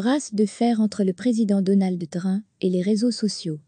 Brasse de fer entre le président Donald Trump et les réseaux sociaux.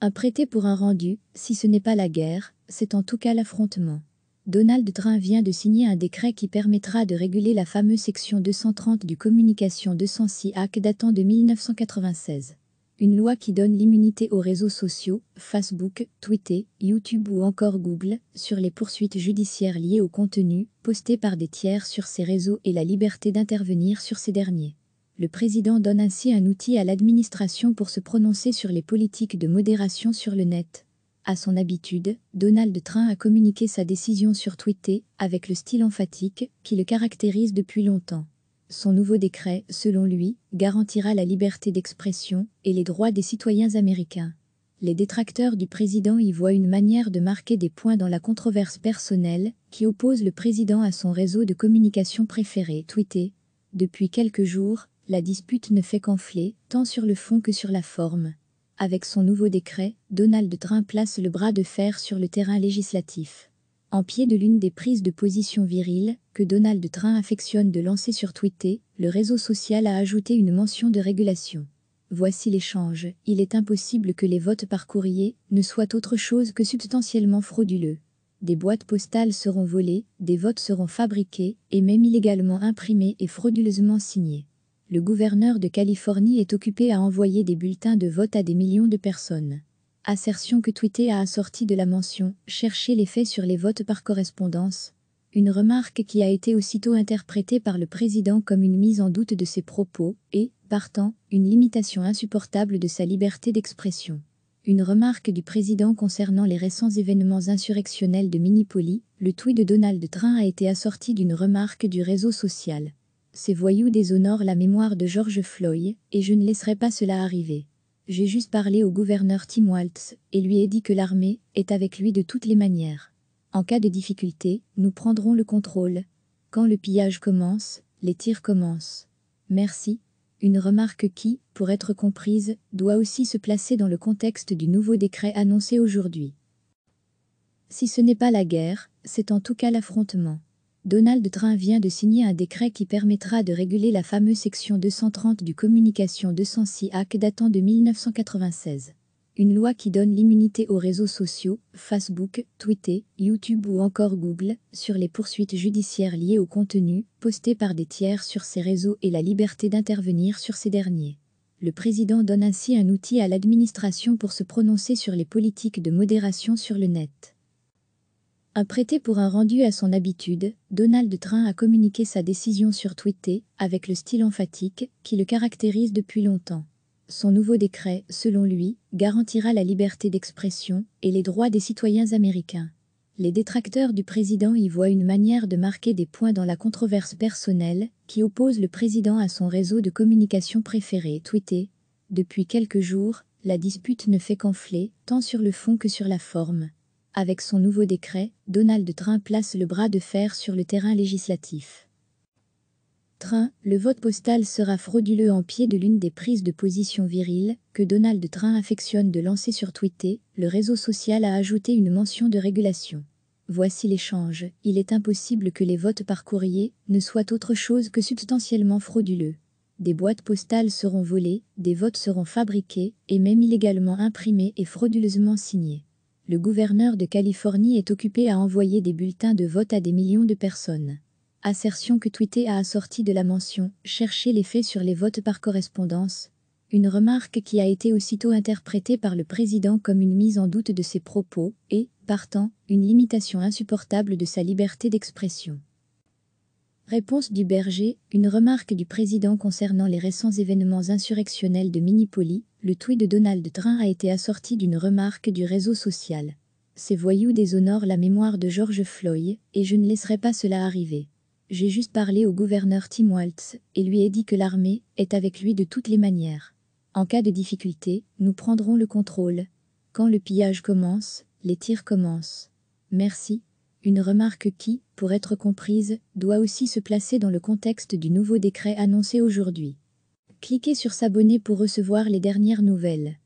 Un prêté pour un rendu, si ce n'est pas la guerre, c'est en tout cas l'affrontement. Donald Trump vient de signer un décret qui permettra de réguler la fameuse section 230 du Communication 206 Act datant de 1996. Une loi qui donne l'immunité aux réseaux sociaux, Facebook, Twitter, YouTube ou encore Google, sur les poursuites judiciaires liées au contenu posté par des tiers sur ces réseaux et la liberté d'intervenir sur ces derniers. Le président donne ainsi un outil à l'administration pour se prononcer sur les politiques de modération sur le net. À son habitude, Donald Trump a communiqué sa décision sur Twitter avec le style emphatique qui le caractérise depuis longtemps. Son nouveau décret, selon lui, garantira la liberté d'expression et les droits des citoyens américains. Les détracteurs du président y voient une manière de marquer des points dans la controverse personnelle qui oppose le président à son réseau de communication préféré, Twitter. Depuis quelques jours, la dispute ne fait qu'enfler, tant sur le fond que sur la forme. Avec son nouveau décret, Donald Trump place le bras de fer sur le terrain législatif. En pied de l'une des prises de position viriles que Donald Trump affectionne de lancer sur Twitter, le réseau social a ajouté une mention de régulation. Voici l'échange, il est impossible que les votes par courrier ne soient autre chose que substantiellement frauduleux. Des boîtes postales seront volées, des votes seront fabriqués et même illégalement imprimés et frauduleusement signés le gouverneur de Californie est occupé à envoyer des bulletins de vote à des millions de personnes. Assertion que Twitter a assortie de la mention « chercher les faits sur les votes par correspondance », une remarque qui a été aussitôt interprétée par le président comme une mise en doute de ses propos et, partant, une limitation insupportable de sa liberté d'expression. Une remarque du président concernant les récents événements insurrectionnels de Minneapolis, le tweet de Donald Trump a été assorti d'une remarque du réseau social. Ces voyous déshonorent la mémoire de George Floyd, et je ne laisserai pas cela arriver. J'ai juste parlé au gouverneur Tim Waltz, et lui ai dit que l'armée est avec lui de toutes les manières. En cas de difficulté, nous prendrons le contrôle. Quand le pillage commence, les tirs commencent. Merci. Une remarque qui, pour être comprise, doit aussi se placer dans le contexte du nouveau décret annoncé aujourd'hui. Si ce n'est pas la guerre, c'est en tout cas l'affrontement. Donald Trump vient de signer un décret qui permettra de réguler la fameuse section 230 du Communication 206 Act datant de 1996. Une loi qui donne l'immunité aux réseaux sociaux, Facebook, Twitter, YouTube ou encore Google, sur les poursuites judiciaires liées au contenu posté par des tiers sur ces réseaux et la liberté d'intervenir sur ces derniers. Le président donne ainsi un outil à l'administration pour se prononcer sur les politiques de modération sur le net prêté pour un rendu à son habitude, Donald Trump a communiqué sa décision sur Twitter, avec le style emphatique qui le caractérise depuis longtemps. Son nouveau décret, selon lui, garantira la liberté d'expression et les droits des citoyens américains. Les détracteurs du président y voient une manière de marquer des points dans la controverse personnelle qui oppose le président à son réseau de communication préféré, Twitter. Depuis quelques jours, la dispute ne fait qu'enfler, tant sur le fond que sur la forme. Avec son nouveau décret, Donald Trump place le bras de fer sur le terrain législatif. Trump, le vote postal sera frauduleux en pied de l'une des prises de position viriles que Donald Trump affectionne de lancer sur Twitter, le réseau social a ajouté une mention de régulation. Voici l'échange, il est impossible que les votes par courrier ne soient autre chose que substantiellement frauduleux. Des boîtes postales seront volées, des votes seront fabriqués et même illégalement imprimés et frauduleusement signés le gouverneur de Californie est occupé à envoyer des bulletins de vote à des millions de personnes. Assertion que Twitter a assortie de la mention « Cherchez les faits sur les votes par correspondance », une remarque qui a été aussitôt interprétée par le président comme une mise en doute de ses propos et, partant, une limitation insupportable de sa liberté d'expression. Réponse du berger, une remarque du président concernant les récents événements insurrectionnels de Minipoli, le tweet de Donald Trump a été assorti d'une remarque du réseau social. Ces voyous déshonorent la mémoire de George Floyd, et je ne laisserai pas cela arriver. J'ai juste parlé au gouverneur Tim Waltz, et lui ai dit que l'armée est avec lui de toutes les manières. En cas de difficulté, nous prendrons le contrôle. Quand le pillage commence, les tirs commencent. Merci, une remarque qui, pour être comprise, doit aussi se placer dans le contexte du nouveau décret annoncé aujourd'hui. Cliquez sur S'abonner pour recevoir les dernières nouvelles.